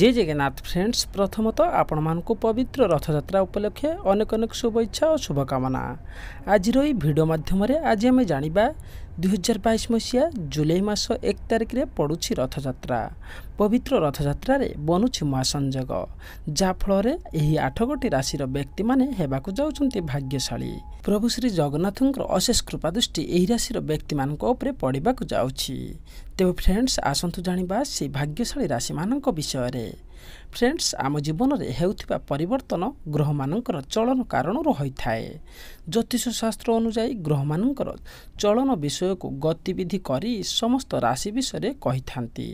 J Jagannath friends প্রথমত ଆପଣମାନଙ୍କୁ ପବିତ୍ର ରଥଯାତ୍ରା ଉପଲକ୍ଷେ ଅନେକ ଅନେକ ଶୁଭେଚ୍ଛା ଓ ଶୁଭକାମନା ଆଜିର ଏହି ଭିଡ଼ିଓ ମାଧ୍ୟମରେ ଆଜି ଆମେ ଜାଣିବା ଦୁଇହଜାର ବାଇଶ ମସିହା ଜୁଲାଇ ମାସ ଏକ ତାରିଖରେ ପଡ଼ୁଛି ରଥଯାତ୍ରା ପବିତ୍ର ରଥଯାତ୍ରାରେ ବନୁଛି ମହାସଂଯୋଗ ଯାହାଫଳରେ ଏହି ଆଠଗୋଟି ରାଶିର ବ୍ୟକ୍ତିମାନେ ହେବାକୁ ଯାଉଛନ୍ତି ଭାଗ୍ୟଶାଳୀ ପ୍ରଭୁ ଶ୍ରୀ ଜଗନ୍ନାଥଙ୍କର ଅଶେଷ କୃପା ଦୃଷ୍ଟି ଏହି ରାଶିର ବ୍ୟକ୍ତିମାନଙ୍କ ଉପରେ ପଡ଼ିବାକୁ ଯାଉଛି ତେବେ ଫ୍ରେଣ୍ଡସ୍ ଆସନ୍ତୁ ଜାଣିବା ସେହି ଭାଗ୍ୟଶାଳୀ ରାଶିମାନଙ୍କ ବିଷୟରେ ଫ୍ରେଣ୍ଡସ୍ ଆମ ଜୀବନରେ ହେଉଥିବା ପରିବର୍ତ୍ତନ ଗ୍ରହମାନଙ୍କର ଚଳନ କାରଣରୁ ହୋଇଥାଏ ଜ୍ୟୋତିଷ ଶାସ୍ତ୍ର ଅନୁଯାୟୀ ଗ୍ରହମାନଙ୍କର ଚଳନ ବିଷୟକୁ ଗତିବିଧି କରି ସମସ୍ତ ରାଶି ବିଷୟରେ କହିଥାନ୍ତି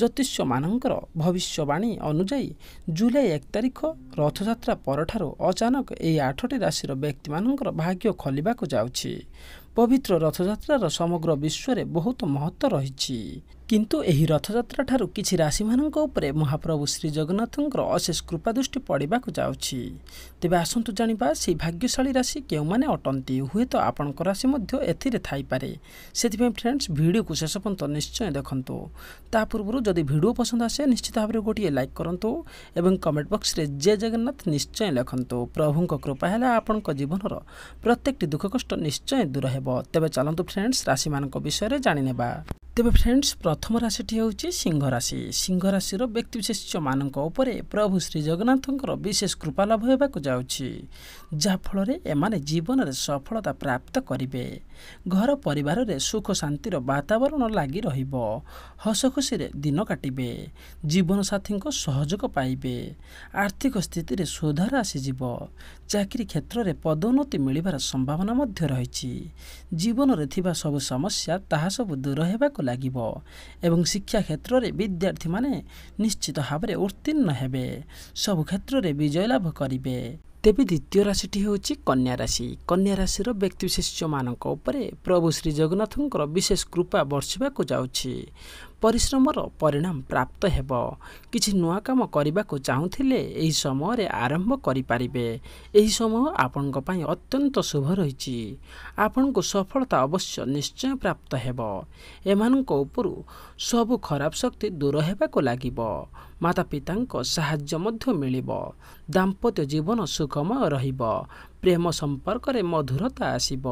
ଜ୍ୟୋତିଷମାନଙ୍କର ଭବିଷ୍ୟବାଣୀ ଅନୁଯାୟୀ ଜୁଲାଇ ଏକ ତାରିଖ ରଥଯାତ୍ରା ପରଠାରୁ ଅଚାନକ ଏହି ଆଠଟି ରାଶିର ବ୍ୟକ୍ତିମାନଙ୍କର ଭାଗ୍ୟ ଖୋଲିବାକୁ ଯାଉଛି ପବିତ୍ର ରଥଯାତ୍ରାର ସମଗ୍ର ବିଶ୍ୱରେ ବହୁତ ମହତ୍ତ୍ୱ ରହିଛି କିନ୍ତୁ ଏହି ରଥଯାତ୍ରା ଠାରୁ କିଛି ରାଶିମାନଙ୍କ ଉପରେ ମହାପ୍ରଭୁ ଶ୍ରୀଜଗନ୍ନାଥଙ୍କର ଅଶେଷ କୃପା ଦୃଷ୍ଟି ପଡ଼ିବାକୁ ଯାଉଛି ତେବେ ଆସନ୍ତୁ ଜାଣିବା ସେହି ଭାଗ୍ୟଶାଳୀ ରାଶି କେଉଁମାନେ ଅଟନ୍ତି ହୁଏତ ଆପଣଙ୍କ ରାଶି ମଧ୍ୟ ଏଥିରେ ଥାଇପାରେ ସେଥିପାଇଁ ଫ୍ରେଣ୍ଡସ୍ ଭିଡ଼ିଓକୁ ଶେଷ ପର୍ଯ୍ୟନ୍ତ ନିଶ୍ଚୟ ଦେଖନ୍ତୁ ତା ପୂର୍ବରୁ ଯଦି ଭିଡ଼ିଓ ପସନ୍ଦ ଆସେ ନିଶ୍ଚିତ ଭାବରେ ଗୋଟିଏ ଲାଇକ୍ କରନ୍ତୁ ଏବଂ କମେଣ୍ଟ ବକ୍ସରେ ଜେ ଜଗନ୍ନାଥ ନିଶ୍ଚୟ ଲେଖନ୍ତୁ ପ୍ରଭୁଙ୍କ କୃପା ହେଲା ଆପଣଙ୍କ ଜୀବନର ପ୍ରତ୍ୟେକଟି ଦୁଃଖ କଷ୍ଟ ନିଶ୍ଚୟ ଦୂର ହେବ ତେବେ ଚାଲନ୍ତୁ ଫ୍ରେଣ୍ଡସ୍ ରାଶିମାନଙ୍କ ବିଷୟରେ ଜାଣିନେବା ତେବେ ଫ୍ରେଣ୍ଡସ୍ ପ୍ରଥମ ରାଶିଟି ହେଉଛି ସିଂହ ରାଶି ସିଂହ ରାଶିର ବ୍ୟକ୍ତିବିଶେଷମାନଙ୍କ ଉପରେ ପ୍ରଭୁ ଶ୍ରୀଜଗନ୍ନାଥଙ୍କର ବିଶେଷ କୃପା ଲାଭ ହେବାକୁ ଯାଉଛି ଯାହାଫଳରେ ଏମାନେ ଜୀବନରେ ସଫଳତା ପ୍ରାପ୍ତ କରିବେ ଘର ପରିବାରରେ ସୁଖ ଶାନ୍ତିର ବାତାବରଣ ଲାଗି ରହିବ ହସ ଖୁସିରେ ଦିନ କାଟିବେ ଜୀବନସାଥୀଙ୍କ ସହଯୋଗ ପାଇବେ ଆର୍ଥିକ ସ୍ଥିତିରେ ସୁଧାର ଆସିଯିବ ଚାକିରି କ୍ଷେତ୍ରରେ ପଦୋନ୍ନତି ମିଳିବାର ସମ୍ଭାବନା ମଧ୍ୟ ରହିଛି ଜୀବନରେ ଥିବା ସବୁ ସମସ୍ୟା ତାହା ସବୁ ଦୂର ହେବାକୁ କରିବାକୁ ଲାଗିବ ଏବଂ ଶିକ୍ଷା କ୍ଷେତ୍ରରେ ବିଦ୍ୟାର୍ଥୀମାନେ ନିଶ୍ଚିତ ଭାବରେ ଉତ୍ତୀର୍ଣ୍ଣ ହେବେ ସବୁ କ୍ଷେତ୍ରରେ ବିଜୟ ଲାଭ କରିବେ ତେବେ ଦ୍ୱିତୀୟ ରାଶିଟି ହେଉଛି କନ୍ୟା ରାଶି କନ୍ୟା ରାଶିର ବ୍ୟକ୍ତିବିଶେଷମାନଙ୍କ ଉପରେ ପ୍ରଭୁ ଶ୍ରୀ ଜଗନ୍ନାଥଙ୍କର ବିଶେଷ କୃପା ବର୍ଷିବାକୁ ଯାଉଛି ପରିଶ୍ରମର ପରିଣାମ ପ୍ରାପ୍ତ ହେବ କିଛି ନୂଆ କାମ କରିବାକୁ ଚାହୁଁଥିଲେ ଏହି ସମୟରେ ଆରମ୍ଭ କରିପାରିବେ ଏହି ସମୟ ଆପଣଙ୍କ ପାଇଁ ଅତ୍ୟନ୍ତ ଶୁଭ ରହିଛି ଆପଣଙ୍କୁ ସଫଳତା ଅବଶ୍ୟ ନିଶ୍ଚୟ ପ୍ରାପ୍ତ ହେବ ଏମାନଙ୍କ ଉପରୁ ସବୁ ଖରାପ ଶକ୍ତି ଦୂର ହେବାକୁ ଲାଗିବ ମାତା ପିତାଙ୍କ ସାହାଯ୍ୟ ମଧ୍ୟ ମିଳିବ ଦାମ୍ପତ୍ୟ ଜୀବନ ସୁଖମୟ ରହିବ ପ୍ରେମ ସମ୍ପର୍କରେ ମଧୁରତା ଆସିବ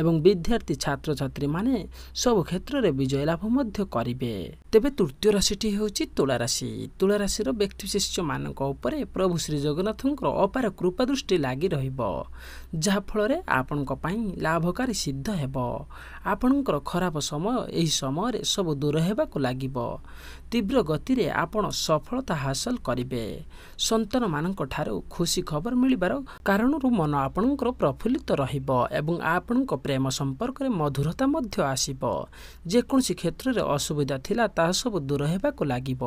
ଏବଂ ବିଦ୍ୟାର୍ଥୀ ଛାତ୍ରଛାତ୍ରୀମାନେ ସବୁ କ୍ଷେତ୍ରରେ ବିଜୟ ଲାଭ ମଧ୍ୟ କରିବେ ତେବେ ତୃତୀୟ ରାଶିଟି ହେଉଛି ତୁଳାରାଶି ତୁଳାରାଶିର ବ୍ୟକ୍ତିବିଶିଷ୍ୟମାନଙ୍କ ଉପରେ ପ୍ରଭୁ ଶ୍ରୀଜଗନ୍ନାଥଙ୍କର ଅପାର କୃପା ଦୃଷ୍ଟି ଲାଗି ରହିବ ଯାହାଫଳରେ ଆପଣଙ୍କ ପାଇଁ ଲାଭକାରୀ ସିଦ୍ଧ ହେବ ଆପଣଙ୍କର ଖରାପ ସମୟ ଏହି ସମୟରେ ସବୁ ଦୂର ହେବାକୁ ଲାଗିବ ତୀବ୍ର ଗତିରେ ଆପଣ ସଫଳତା ହାସଲ କରିବେ ସନ୍ତାନମାନଙ୍କ ଠାରୁ ଖୁସି ଖବର ମିଳିବାର କାରଣରୁ ମନ ଆପଣଙ୍କର ପ୍ରଫୁଲ୍ଲିତ ରହିବ ଏବଂ ଆପଣଙ୍କ ପ୍ରେମ ସମ୍ପର୍କରେ ମଧୁରତା ମଧ୍ୟ ଆସିବ ଯେକୌଣସି କ୍ଷେତ୍ରରେ ଅସୁବିଧା ଥିଲା ତାହା ସବୁ ଦୂର ହେବାକୁ ଲାଗିବ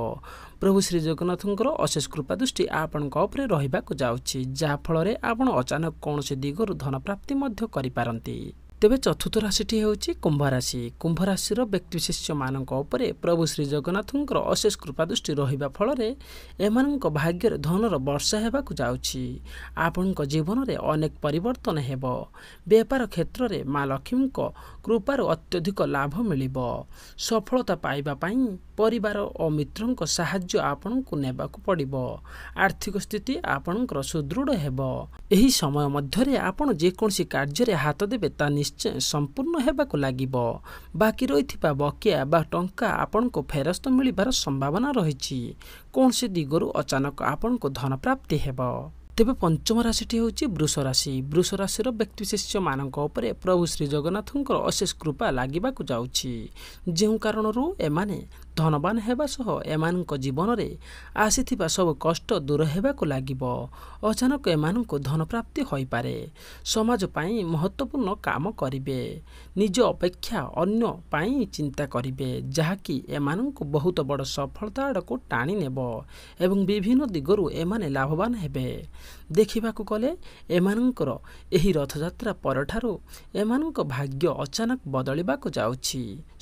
ପ୍ରଭୁ ଶ୍ରୀଜଗନ୍ନାଥଙ୍କର ଅଶେଷ କୃପା ଦୃଷ୍ଟି ଆପଣଙ୍କ ଉପରେ ରହିବାକୁ ଯାଉଛି ଯାହାଫଳରେ ଆପଣ ଅଚାନକ କୌଣସି ଦିଗରୁ ଧନପ୍ରାପ୍ତି ମଧ୍ୟ କରିପାରନ୍ତି ତେବେ ଚତୁର୍ଥ ରାଶିଟି ହେଉଛି କୁମ୍ଭ ରାଶି କୁମ୍ଭରାଶି କୁମ୍ଭରାଶିର ବ୍ୟକ୍ତିବିଶେଷମାନଙ୍କ ଉପରେ ପ୍ରଭୁ ଶ୍ରୀଜଗନ୍ନାଥଙ୍କର ଅଶେଷ କୃପା ଦୃଷ୍ଟି ରହିବା ଫଳରେ ଏମାନଙ୍କ ଭାଗ୍ୟରେ ଧନର ବର୍ଷା ହେବାକୁ ଯାଉଛି ଆପଣଙ୍କ ଜୀବନରେ ଅନେକ ପରିବର୍ତ୍ତନ ହେବ ବେପାର କ୍ଷେତ୍ରରେ ମା ଲକ୍ଷ୍ମୀଙ୍କ କୃପାରୁ ଅତ୍ୟଧିକ ଲାଭ ମିଳିବ ସଫଳତା ପାଇବା ପାଇଁ ପରିବାର ଓ ମିତ୍ରଙ୍କ ସାହାଯ୍ୟ ଆପଣଙ୍କୁ ନେବାକୁ ପଡ଼ିବ ଆର୍ଥିକ ସ୍ଥିତି ଆପଣଙ୍କର ସୁଦୃଢ଼ ହେବ ଏହି ସମୟ ମଧ୍ୟରେ ଆପଣ ଯେକୌଣସି କାର୍ଯ୍ୟରେ ହାତ ଦେବେ ତା' ନିଶ୍ଚୟ ସମ୍ପୂର୍ଣ୍ଣ ହେବାକୁ ଲାଗିବ ବାକି ରହିଥିବା ବକେୟା ବା ଟଙ୍କା ଆପଣଙ୍କୁ ଫେରସ୍ତ ମିଳିବାର ସମ୍ଭାବନା ରହିଛି କୌଣସି ଦିଗରୁ ଅଚାନକ ଆପଣଙ୍କୁ ଧନ ପ୍ରାପ୍ତି ହେବ ତେବେ ପଞ୍ଚମ ରାଶିଟି ହେଉଛି ବୃଷ ରାଶି ବୃଷ ରାଶିର ବ୍ୟକ୍ତିବିଶେଷମାନଙ୍କ ଉପରେ ପ୍ରଭୁ ଶ୍ରୀଜଗନ୍ନାଥଙ୍କର ଅଶେଷ କୃପା ଲାଗିବାକୁ ଯାଉଛି ଯେଉଁ କାରଣରୁ ଏମାନେ ଧନବାନ ହେବା ସହ ଏମାନଙ୍କ ଜୀବନରେ ଆସିଥିବା ସବୁ କଷ୍ଟ ଦୂର ହେବାକୁ ଲାଗିବ ଅଚାନକ ଏମାନଙ୍କୁ ଧନପ୍ରାପ୍ତି ହୋଇପାରେ ସମାଜ ପାଇଁ ମହତ୍ତ୍ୱପୂର୍ଣ୍ଣ କାମ କରିବେ ନିଜ ଅପେକ୍ଷା ଅନ୍ୟ ପାଇଁ ଚିନ୍ତା କରିବେ ଯାହାକି ଏମାନଙ୍କୁ ବହୁତ ବଡ଼ ସଫଳତା ଆଡ଼କୁ ଟାଣି ନେବ ଏବଂ ବିଭିନ୍ନ ଦିଗରୁ ଏମାନେ ଲାଭବାନ ହେବେ ଦେଖିବାକୁ ଗଲେ ଏମାନଙ୍କର ଏହି ରଥଯାତ୍ରା ପରଠାରୁ ଏମାନଙ୍କ ଭାଗ୍ୟ ଅଚାନକ ବଦଳିବାକୁ ଯାଉଛି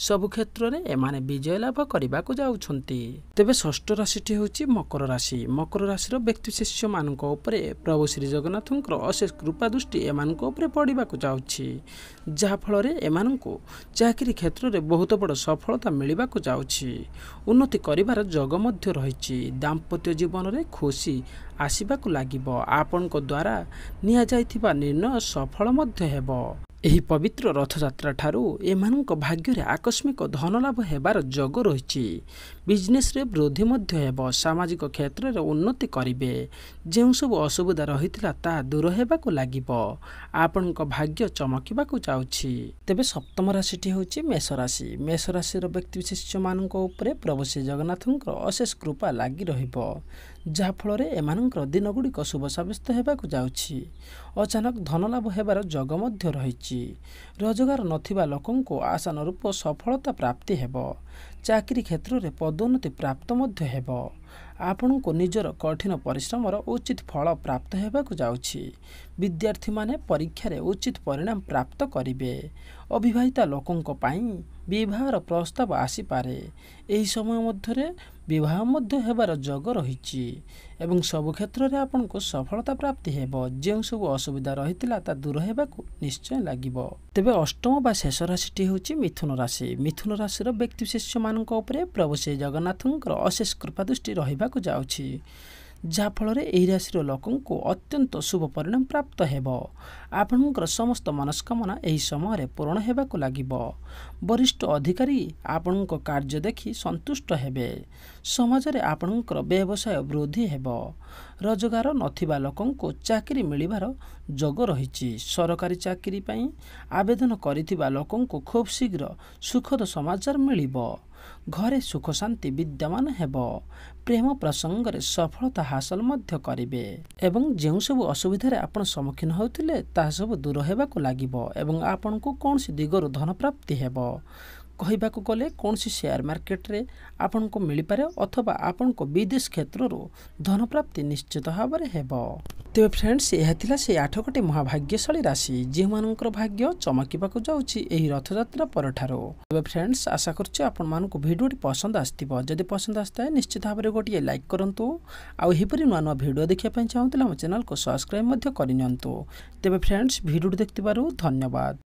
ସବୁ କ୍ଷେତ୍ରରେ ଏମାନେ ବିଜୟ ଲାଭ କରିବାକୁ ଯାଉଛନ୍ତି ତେବେ ଷଷ୍ଠ ରାଶିଟି ହେଉଛି ମକର ରାଶି ମକର ରାଶିର ବ୍ୟକ୍ତିଶିଷ୍ୟମାନଙ୍କ ଉପରେ ପ୍ରଭୁ ଶ୍ରୀଜଗନ୍ନାଥଙ୍କର ଅଶେଷ କୃପା ଦୃଷ୍ଟି ଏମାନଙ୍କ ଉପରେ ପଡ଼ିବାକୁ ଯାଉଛି ଯାହାଫଳରେ ଏମାନଙ୍କୁ ଚାକିରି କ୍ଷେତ୍ରରେ ବହୁତ ବଡ଼ ସଫଳତା ମିଳିବାକୁ ଯାଉଛି ଉନ୍ନତି କରିବାର ଯୋଗ ମଧ୍ୟ ରହିଛି ଦାମ୍ପତ୍ୟ ଜୀବନରେ ଖୁସି ଆସିବାକୁ ଲାଗିବ ଆପଣଙ୍କ ଦ୍ୱାରା ନିଆଯାଇଥିବା ନିର୍ଣ୍ଣୟ ସଫଳ ମଧ୍ୟ ହେବ ଏହି ପବିତ୍ର ରଥଯାତ୍ରା ଠାରୁ ଏମାନଙ୍କ ଭାଗ୍ୟରେ ଆକସ୍ମିକ ଧନ ଲାଭ ହେବାର ଯୋଗ ରହିଛି ବିଜନେସ୍ରେ ବୃଦ୍ଧି ମଧ୍ୟ ହେବ ସାମାଜିକ କ୍ଷେତ୍ରରେ ଉନ୍ନତି କରିବେ ଯେଉଁସବୁ ଅସୁବିଧା ରହିଥିଲା ତାହା ଦୂର ହେବାକୁ ଲାଗିବ ଆପଣଙ୍କ ଭାଗ୍ୟ ଚମକିବାକୁ ଯାଉଛି ତେବେ ସପ୍ତମ ରାଶିଟି ହେଉଛି ମେଷରାଶି ମେଷରାଶିର ବ୍ୟକ୍ତିବିଶେଷମାନଙ୍କ ଉପରେ ପ୍ରଭୁ ଶ୍ରୀ ଜଗନ୍ନାଥଙ୍କର ଅଶେଷ କୃପା ଲାଗି ରହିବ ଯାହାଫଳରେ ଏମାନଙ୍କର ଦିନଗୁଡ଼ିକ ଶୁଭ ସାବ୍ୟସ୍ତ ହେବାକୁ ଯାଉଛି ଅଚାନକ ଧନଲାଭ ହେବାର ଯୋଗ ମଧ୍ୟ ରହିଛି ରୋଜଗାର ନଥିବା ଲୋକଙ୍କୁ ଆଶାନୁରୂପ ସଫଳତା ପ୍ରାପ୍ତି ହେବ ଚାକିରି କ୍ଷେତ୍ରରେ ପଦୋନ୍ନତି ପ୍ରାପ୍ତ ମଧ୍ୟ ହେବ ଆପଣଙ୍କୁ ନିଜର କଠିନ ପରିଶ୍ରମର ଉଚିତ ଫଳ ପ୍ରାପ୍ତ ହେବାକୁ ଯାଉଛି ବିଦ୍ୟାର୍ଥୀମାନେ ପରୀକ୍ଷାରେ ଉଚିତ ପରିଣାମ ପ୍ରାପ୍ତ କରିବେ ଅବିବାହିତା ଲୋକଙ୍କ ପାଇଁ ବିବାହର ପ୍ରସ୍ତାବ ଆସିପାରେ ଏହି ସମୟ ମଧ୍ୟରେ ବିବାହ ମଧ୍ୟ ହେବାର ଯୋଗ ରହିଛି ଏବଂ ସବୁ କ୍ଷେତ୍ରରେ ଆପଣଙ୍କୁ ସଫଳତା ପ୍ରାପ୍ତି ହେବ ଯେଉଁ ସବୁ ଅସୁବିଧା ରହିଥିଲା ତାହା ଦୂର ହେବାକୁ ନିଶ୍ଚୟ ଲାଗିବ ତେବେ ଅଷ୍ଟମ ବା ଶେଷ ରାଶିଟି ହେଉଛି ମିଥୁନ ରାଶି ମିଥୁନ ରାଶିର ବ୍ୟକ୍ତିବିଶେଷମାନଙ୍କ ଉପରେ ପ୍ରଭୁ ଶ୍ରୀ ଜଗନ୍ନାଥଙ୍କର ଅଶେଷ କୃପା ଦୃଷ୍ଟି ରହିବାକୁ ଯାଉଛି ଯାହାଫଳରେ ଏହି ରାଶିର ଲୋକଙ୍କୁ ଅତ୍ୟନ୍ତ ଶୁଭ ପରିଣାମ ପ୍ରାପ୍ତ ହେବ ଆପଣଙ୍କର ସମସ୍ତ ମନସ୍କାମନା ଏହି ସମୟରେ ପୂରଣ ହେବାକୁ ଲାଗିବ ବରିଷ୍ଠ ଅଧିକାରୀ ଆପଣଙ୍କ କାର୍ଯ୍ୟ ଦେଖି ସନ୍ତୁଷ୍ଟ ହେବେ ସମାଜରେ ଆପଣଙ୍କର ବ୍ୟବସାୟ ବୃଦ୍ଧି ହେବ ରୋଜଗାର ନଥିବା ଲୋକଙ୍କୁ ଚାକିରି ମିଳିବାର ଯୋଗ ରହିଛି ସରକାରୀ ଚାକିରି ପାଇଁ ଆବେଦନ କରିଥିବା ଲୋକଙ୍କୁ ଖୁବ୍ ଶୀଘ୍ର ସୁଖଦ ସମାଚାର ମିଳିବ ଘରେ ସୁଖ ଶାନ୍ତି ବିଦ୍ୟମାନ ହେବ ପ୍ରେମ ପ୍ରସଙ୍ଗରେ ସଫଳତା ହାସଲ ମଧ୍ୟ କରିବେ ଏବଂ ଯେଉଁ ସବୁ ଅସୁବିଧାରେ ଆପଣ ସମ୍ମୁଖୀନ ହେଉଥିଲେ ତାହା ସବୁ ଦୂର ହେବାକୁ ଲାଗିବ ଏବଂ ଆପଣଙ୍କୁ କୌଣସି ଦିଗରୁ ଧନପ୍ରାପ୍ତି ହେବ କହିବାକୁ ଗଲେ କୌଣସି ସେୟାର ମାର୍କେଟରେ ଆପଣଙ୍କୁ ମିଳିପାରେ ଅଥବା ଆପଣଙ୍କ ବିଦେଶ କ୍ଷେତ୍ରରୁ ଧନପ୍ରାପ୍ତି ନିଶ୍ଚିତ ଭାବରେ ହେବ ତେବେ ଫ୍ରେଣ୍ଡସ୍ ଏହା ଥିଲା ସେ ଆଠ ଗୋଟି ମହାଭାଗ୍ୟଶାଳୀ ରାଶି ଯେଉଁମାନଙ୍କର ଭାଗ୍ୟ ଚମକିବାକୁ ଯାଉଛି ଏହି ରଥଯାତ୍ରା ପରଠାରୁ ତେବେ ଫ୍ରେଣ୍ଡସ୍ ଆଶା କରୁଛି ଆପଣମାନଙ୍କୁ ଭିଡ଼ିଓଟି ପସନ୍ଦ ଆସିଥିବ ଯଦି ପସନ୍ଦ ଆସିଥାଏ ନିଶ୍ଚିତ ଭାବରେ ଗୋଟିଏ ଲାଇକ୍ କରନ୍ତୁ ଆଉ ଏହିପରି ନୂଆ ନୂଆ ଭିଡ଼ିଓ ଦେଖିବା ପାଇଁ ଚାହୁଁଥିଲେ ଆମ ଚ୍ୟାନେଲ୍କୁ ସବସ୍କ୍ରାଇବ୍ ମଧ୍ୟ କରିନିଅନ୍ତୁ ତେବେ ଫ୍ରେଣ୍ଡସ୍ ଭିଡ଼ିଓଟି ଦେଖିଥିବାରୁ ଧନ୍ୟବାଦ